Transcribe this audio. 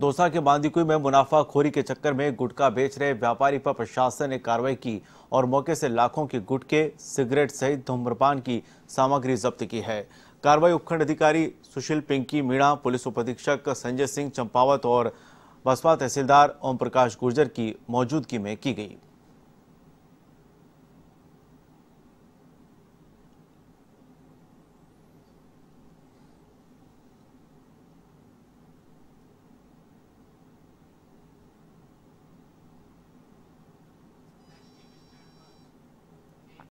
दौसा के बांदीकुई में मुनाफाखोरी के चक्कर में गुटखा बेच रहे व्यापारी पर प्रशासन ने कार्रवाई की और मौके से लाखों के गुटके सिगरेट सहित धूम्रपान की सामग्री जब्त की है कार्रवाई उपखंड अधिकारी सुशील पिंकी मीणा पुलिस उप अधीक्षक संजय सिंह चंपावत और बसपा तहसीलदार ओम प्रकाश गुर्जर की मौजूदगी में की गई